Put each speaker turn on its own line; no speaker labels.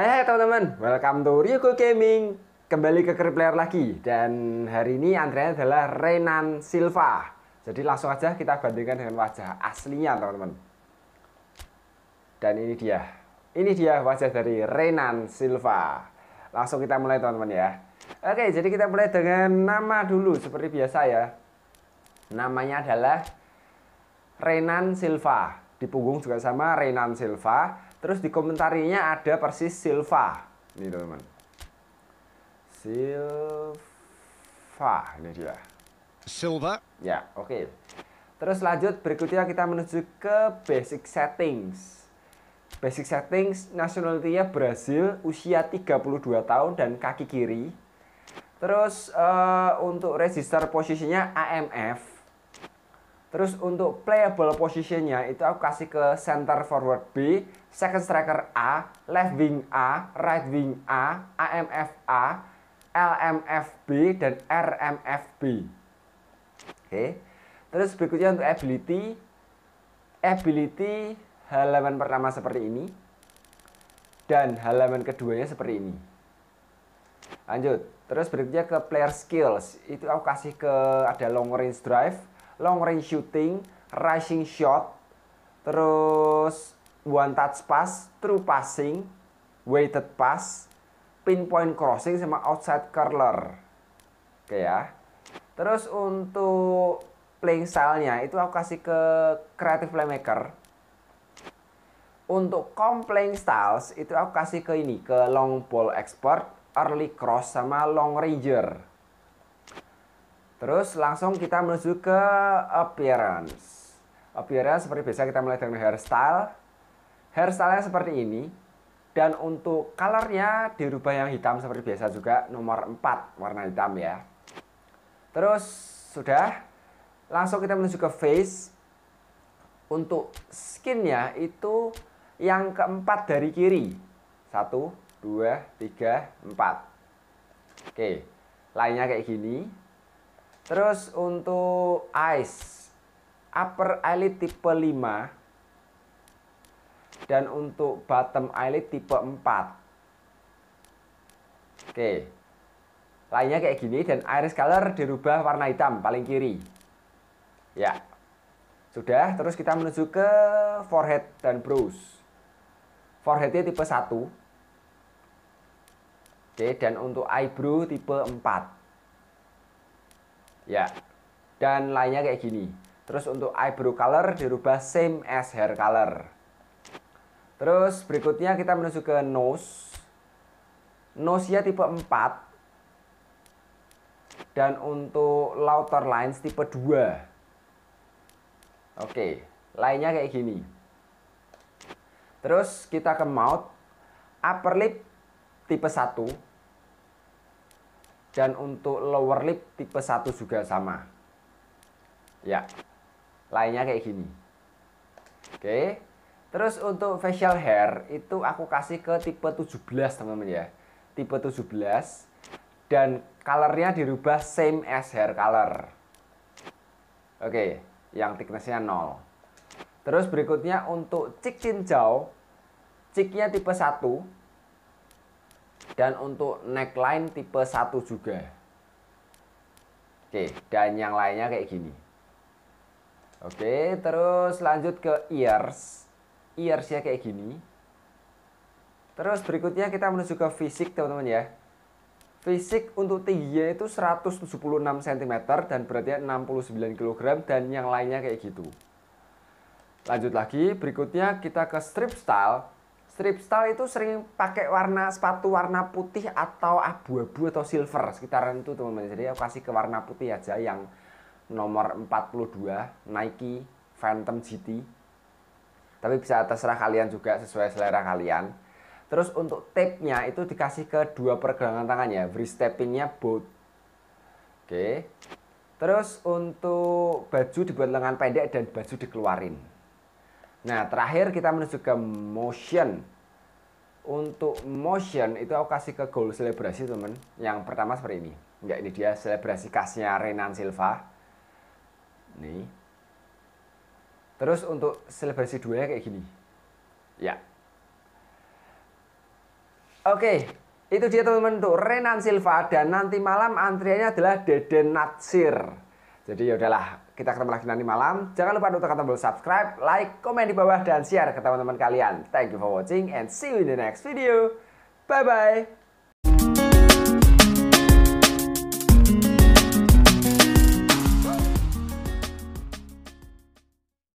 Hai hai teman-teman, welcome to Ryuko Gaming Kembali ke Kriplayer lagi Dan hari ini antreannya adalah Renan Silva Jadi langsung aja kita bandingkan dengan wajah aslinya teman-teman Dan ini dia Ini dia wajah dari Renan Silva Langsung kita mulai teman-teman ya Oke, jadi kita mulai dengan nama dulu seperti biasa ya Namanya adalah Renan Silva Di punggung juga sama Renan Silva Terus di komentarinya ada persis Silva. Ini teman-teman. Silva ini dia. Silva. Ya, oke. Okay. Terus lanjut berikutnya kita menuju ke basic settings. Basic settings nasionalitinya Brazil, usia 32 tahun dan kaki kiri. Terus uh, untuk register posisinya AMF Terus untuk playable positionnya itu aku kasih ke center forward B, second striker A, left wing A, right wing A, AMF A, LMF B, dan RMF B. Oke. Terus berikutnya untuk ability, ability halaman pertama seperti ini dan halaman keduanya seperti ini. Lanjut. Terus berikutnya ke player skills. Itu aku kasih ke ada long range drive, long range shooting, rising shot, terus one touch pass, true passing, weighted pass, pinpoint crossing sama outside curler. Oke ya. Terus untuk playing style-nya itu aku kasih ke creative playmaker. Untuk complaint styles itu aku kasih ke ini ke long ball expert, early cross sama long ranger. Terus langsung kita menuju ke appearance. Appearance seperti biasa kita mulai dengan hairstyle. Hairstylenya seperti ini. Dan untuk colornya dirubah yang hitam seperti biasa juga nomor 4 warna hitam ya. Terus sudah langsung kita menuju ke face. Untuk skinnya itu yang keempat dari kiri. Satu, dua, tiga, empat. Oke, lainnya kayak gini. Terus untuk eyes upper eyelid tipe 5 dan untuk bottom eyelid tipe 4. Oke. Lainnya kayak gini dan iris color dirubah warna hitam paling kiri. Ya. Sudah, terus kita menuju ke forehead dan brows. Foreheadnya tipe 1, Oke, dan untuk eyebrow tipe 4 ya dan lainnya kayak gini terus untuk eyebrow color dirubah same as hair color terus berikutnya kita menuju ke nose nose ya tipe 4 dan untuk louter lines tipe 2 oke lainnya kayak gini terus kita ke mouth upper lip tipe 1 dan untuk lower lip tipe 1 juga sama. Ya. Lainnya kayak gini. Oke. Terus untuk facial hair itu aku kasih ke tipe 17 teman-teman ya. Tipe 17 dan colornya dirubah same as hair color. Oke, yang thicknessnya 0. Terus berikutnya untuk cik cincau, ciknya tipe 1, dan untuk neckline tipe 1 juga. Oke, dan yang lainnya kayak gini. Oke, terus lanjut ke ears. Ears ya kayak gini. Terus berikutnya kita menuju ke fisik teman-teman ya. Fisik untuk tingginya itu 176 cm dan beratnya 69 kg dan yang lainnya kayak gitu. Lanjut lagi, berikutnya kita ke strip style. Strip style itu sering pakai warna sepatu warna putih atau abu-abu atau silver sekitaran itu teman-teman. Jadi aku kasih ke warna putih aja yang nomor 42 Nike Phantom GT. Tapi bisa terserah kalian juga sesuai selera kalian. Terus untuk tape-nya itu dikasih ke dua pergelangan tangannya ya. Free stepping-nya both. Oke. Terus untuk baju dibuat lengan pendek dan baju dikeluarin. Nah, terakhir kita menuju ke motion. Untuk motion itu aku kasih ke goal selebrasi, teman. Yang pertama seperti ini. Enggak, ini dia selebrasi kasnya Renan Silva. Nih. Terus untuk selebrasi dua kayak gini. Ya. Oke, itu dia teman-teman untuk Renan Silva dan nanti malam antriannya adalah Deden Natsir. Jadi ya udahlah, kita ketemu lagi nanti malam. Jangan lupa untuk tombol subscribe, like, komen di bawah, dan share ke teman-teman kalian. Thank you for watching and see you in the next video. Bye-bye.